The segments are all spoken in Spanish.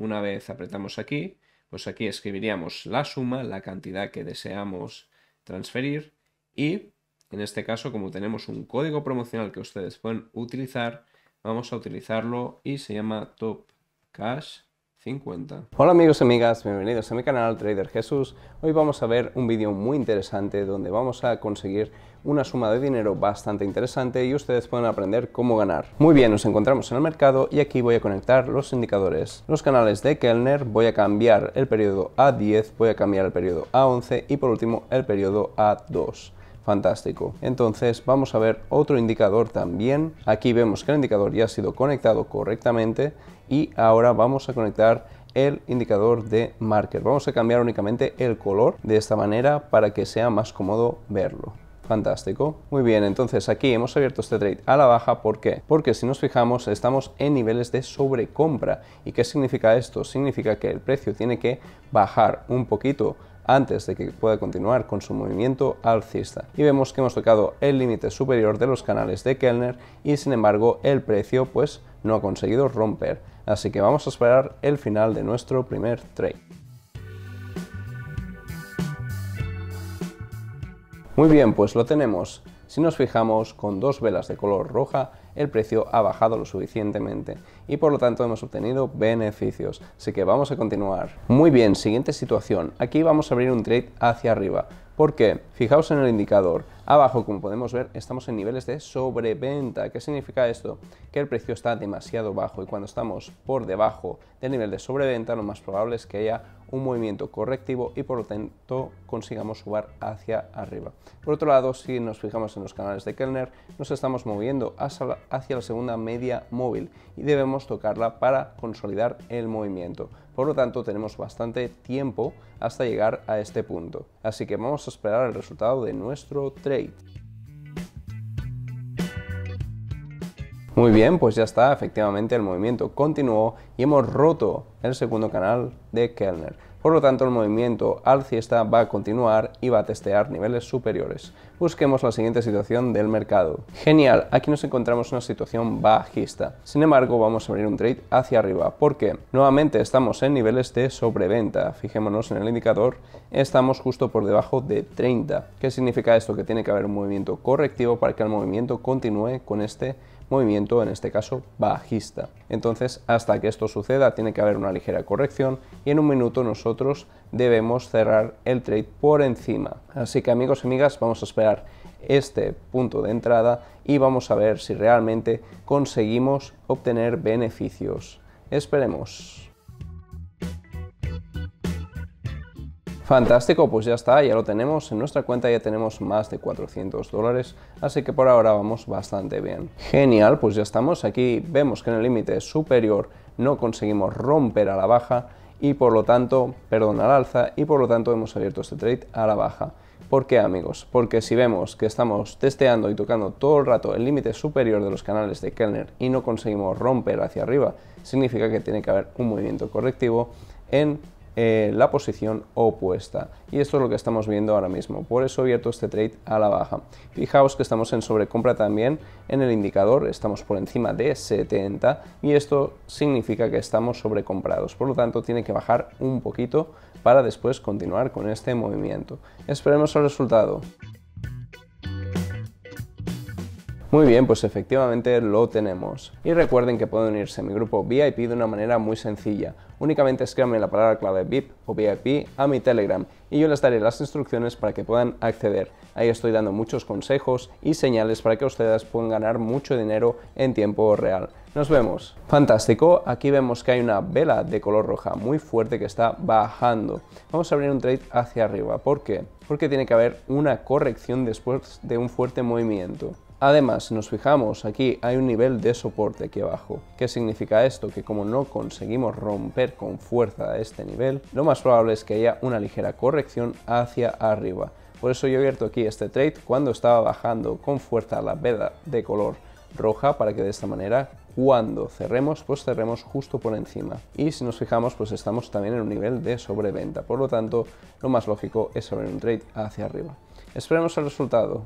Una vez apretamos aquí, pues aquí escribiríamos la suma, la cantidad que deseamos transferir y en este caso como tenemos un código promocional que ustedes pueden utilizar, vamos a utilizarlo y se llama Top Cash 50. Hola amigos y amigas, bienvenidos a mi canal Trader Jesús. Hoy vamos a ver un vídeo muy interesante donde vamos a conseguir una suma de dinero bastante interesante y ustedes pueden aprender cómo ganar. Muy bien, nos encontramos en el mercado y aquí voy a conectar los indicadores. Los canales de Kellner, voy a cambiar el periodo a 10, voy a cambiar el periodo a 11 y por último el periodo a 2 fantástico. Entonces vamos a ver otro indicador también. Aquí vemos que el indicador ya ha sido conectado correctamente y ahora vamos a conectar el indicador de marker. Vamos a cambiar únicamente el color de esta manera para que sea más cómodo verlo. Fantástico. Muy bien, entonces aquí hemos abierto este trade a la baja. ¿Por qué? Porque si nos fijamos estamos en niveles de sobrecompra. ¿Y qué significa esto? Significa que el precio tiene que bajar un poquito antes de que pueda continuar con su movimiento alcista. Y vemos que hemos tocado el límite superior de los canales de Kellner y sin embargo el precio pues no ha conseguido romper. Así que vamos a esperar el final de nuestro primer trade. Muy bien, pues lo tenemos. Si nos fijamos, con dos velas de color roja, el precio ha bajado lo suficientemente y por lo tanto hemos obtenido beneficios. Así que vamos a continuar. Muy bien, siguiente situación. Aquí vamos a abrir un trade hacia arriba. ¿Por qué? Fijaos en el indicador. Abajo, como podemos ver, estamos en niveles de sobreventa. ¿Qué significa esto? Que el precio está demasiado bajo y cuando estamos por debajo del nivel de sobreventa, lo más probable es que haya un movimiento correctivo y por lo tanto consigamos subar hacia arriba. Por otro lado, si nos fijamos en los canales de Kellner, nos estamos moviendo hacia la, hacia la segunda media móvil y debemos tocarla para consolidar el movimiento. Por lo tanto, tenemos bastante tiempo hasta llegar a este punto. Así que vamos a esperar el resultado de nuestro trade. Muy bien, pues ya está, efectivamente el movimiento continuó y hemos roto el segundo canal de Kellner. Por lo tanto, el movimiento alcista va a continuar y va a testear niveles superiores. Busquemos la siguiente situación del mercado. Genial, aquí nos encontramos en una situación bajista. Sin embargo, vamos a abrir un trade hacia arriba. ¿Por qué? Nuevamente estamos en niveles de sobreventa. Fijémonos en el indicador, estamos justo por debajo de 30. ¿Qué significa esto? Que tiene que haber un movimiento correctivo para que el movimiento continúe con este movimiento, en este caso bajista. Entonces, hasta que esto suceda, tiene que haber una ligera corrección y en un minuto nosotros debemos cerrar el trade por encima. Así que amigos y amigas, vamos a esperar este punto de entrada y vamos a ver si realmente conseguimos obtener beneficios. Esperemos. Fantástico, pues ya está, ya lo tenemos. En nuestra cuenta ya tenemos más de 400 dólares, así que por ahora vamos bastante bien. Genial, pues ya estamos aquí. Vemos que en el límite superior no conseguimos romper a la baja y por lo tanto, perdón, al alza y por lo tanto hemos abierto este trade a la baja. ¿Por qué amigos? Porque si vemos que estamos testeando y tocando todo el rato el límite superior de los canales de Kellner y no conseguimos romper hacia arriba, significa que tiene que haber un movimiento correctivo en eh, la posición opuesta. Y esto es lo que estamos viendo ahora mismo. Por eso he abierto este trade a la baja. Fijaos que estamos en sobrecompra también en el indicador. Estamos por encima de 70 y esto significa que estamos sobrecomprados. Por lo tanto, tiene que bajar un poquito para después continuar con este movimiento. Esperemos el resultado. Muy bien, pues efectivamente lo tenemos. Y recuerden que pueden unirse a mi grupo VIP de una manera muy sencilla únicamente escríbanme la palabra clave VIP o VIP a mi Telegram y yo les daré las instrucciones para que puedan acceder. Ahí estoy dando muchos consejos y señales para que ustedes puedan ganar mucho dinero en tiempo real. Nos vemos. Fantástico, aquí vemos que hay una vela de color roja muy fuerte que está bajando. Vamos a abrir un trade hacia arriba. ¿Por qué? Porque tiene que haber una corrección después de un fuerte movimiento. Además, si nos fijamos aquí hay un nivel de soporte aquí abajo. ¿Qué significa esto? Que como no conseguimos romper con fuerza este nivel, lo más probable es que haya una ligera corrección hacia arriba. Por eso yo he abierto aquí este trade cuando estaba bajando con fuerza la veda de color roja para que de esta manera cuando cerremos, pues cerremos justo por encima. Y si nos fijamos, pues estamos también en un nivel de sobreventa. Por lo tanto, lo más lógico es abrir un trade hacia arriba. Esperemos el resultado.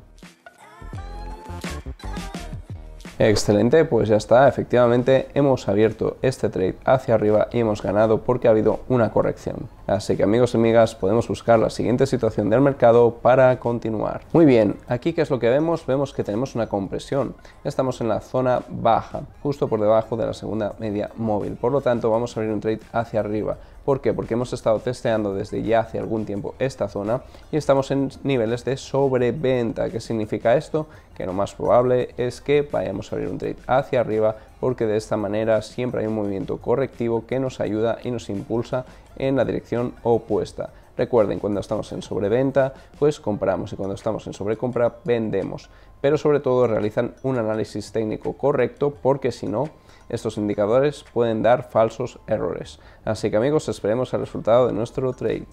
Excelente, pues ya está, efectivamente hemos abierto este trade hacia arriba y hemos ganado porque ha habido una corrección. Así que amigos y amigas, podemos buscar la siguiente situación del mercado para continuar. Muy bien, aquí qué es lo que vemos? Vemos que tenemos una compresión. Estamos en la zona baja, justo por debajo de la segunda media móvil. Por lo tanto, vamos a abrir un trade hacia arriba ¿Por qué? Porque hemos estado testeando desde ya hace algún tiempo esta zona y estamos en niveles de sobreventa. ¿Qué significa esto? Que lo más probable es que vayamos a abrir un trade hacia arriba porque de esta manera siempre hay un movimiento correctivo que nos ayuda y nos impulsa en la dirección opuesta. Recuerden, cuando estamos en sobreventa, pues compramos y cuando estamos en sobrecompra, vendemos. Pero sobre todo realizan un análisis técnico correcto porque si no, estos indicadores pueden dar falsos errores. Así que amigos, esperemos el resultado de nuestro trade.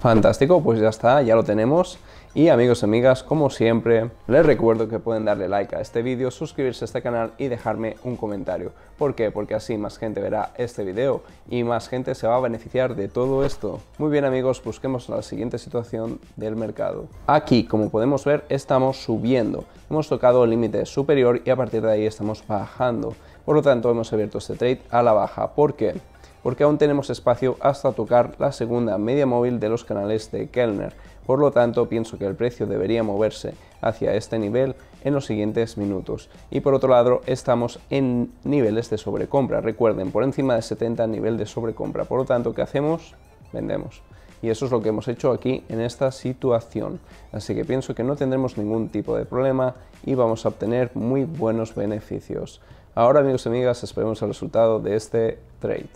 Fantástico, pues ya está, ya lo tenemos. Y amigos y amigas, como siempre, les recuerdo que pueden darle like a este vídeo, suscribirse a este canal y dejarme un comentario. ¿Por qué? Porque así más gente verá este vídeo y más gente se va a beneficiar de todo esto. Muy bien amigos, busquemos la siguiente situación del mercado. Aquí, como podemos ver, estamos subiendo. Hemos tocado el límite superior y a partir de ahí estamos bajando. Por lo tanto, hemos abierto este trade a la baja. ¿Por qué? porque aún tenemos espacio hasta tocar la segunda media móvil de los canales de Kellner, por lo tanto pienso que el precio debería moverse hacia este nivel en los siguientes minutos. Y por otro lado, estamos en niveles de sobrecompra, recuerden, por encima de 70 nivel de sobrecompra, por lo tanto, ¿qué hacemos? Vendemos y eso es lo que hemos hecho aquí en esta situación. Así que pienso que no tendremos ningún tipo de problema y vamos a obtener muy buenos beneficios. Ahora amigos y amigas esperemos el resultado de este trade.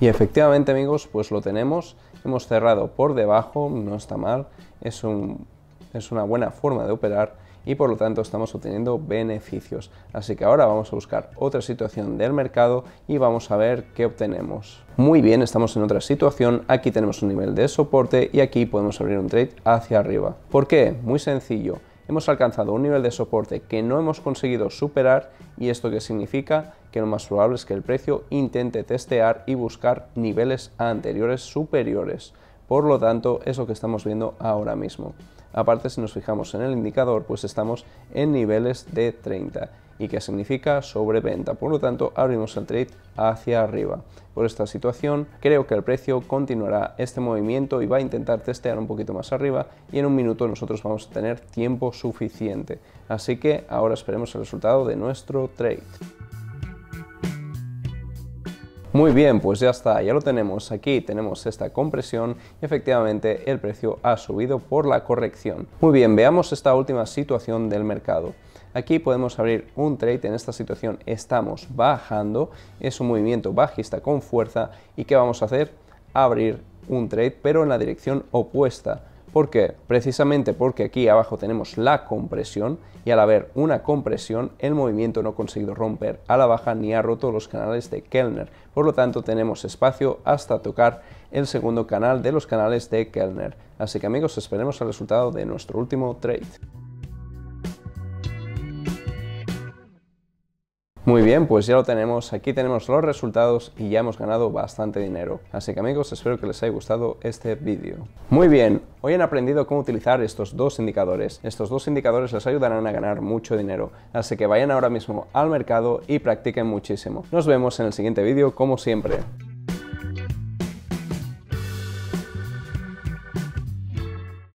Y efectivamente amigos, pues lo tenemos, hemos cerrado por debajo, no está mal, es, una buena forma de operar y por lo tanto estamos obteniendo beneficios. Así que ahora vamos a buscar otra situación del mercado y vamos a ver qué obtenemos. Muy bien, estamos en otra situación, aquí tenemos un nivel de soporte y aquí podemos abrir un trade hacia arriba. ¿Por qué? Muy sencillo hemos alcanzado un nivel de soporte que no hemos conseguido superar y esto que significa que lo más probable es que el precio intente testear y buscar niveles anteriores superiores. Por lo tanto, es lo que estamos viendo ahora mismo. Aparte, si nos fijamos en el indicador, pues estamos en niveles de 30 y que significa sobreventa. Por lo tanto, abrimos el trade hacia arriba. Por esta situación, creo que el precio continuará este movimiento y va a intentar testear un poquito más arriba y en un minuto nosotros vamos a tener tiempo suficiente. Así que ahora esperemos el resultado de nuestro trade. Muy bien, pues ya está, ya lo tenemos aquí, tenemos esta compresión y efectivamente el precio ha subido por la corrección. Muy bien, veamos esta última situación del mercado. Aquí podemos abrir un trade, en esta situación estamos bajando, es un movimiento bajista con fuerza y ¿qué vamos a hacer? Abrir un trade pero en la dirección opuesta ¿Por qué? Precisamente porque aquí abajo tenemos la compresión y al haber una compresión el movimiento no ha conseguido romper a la baja ni ha roto los canales de Kellner. Por lo tanto tenemos espacio hasta tocar el segundo canal de los canales de Kellner. Así que amigos, esperemos el resultado de nuestro último trade. Muy bien, pues ya lo tenemos, aquí tenemos los resultados y ya hemos ganado bastante dinero. Así que amigos, espero que les haya gustado este vídeo. Muy bien, hoy han aprendido cómo utilizar estos dos indicadores. Estos dos indicadores les ayudarán a ganar mucho dinero, así que vayan ahora mismo al mercado y practiquen muchísimo. Nos vemos en el siguiente vídeo como siempre.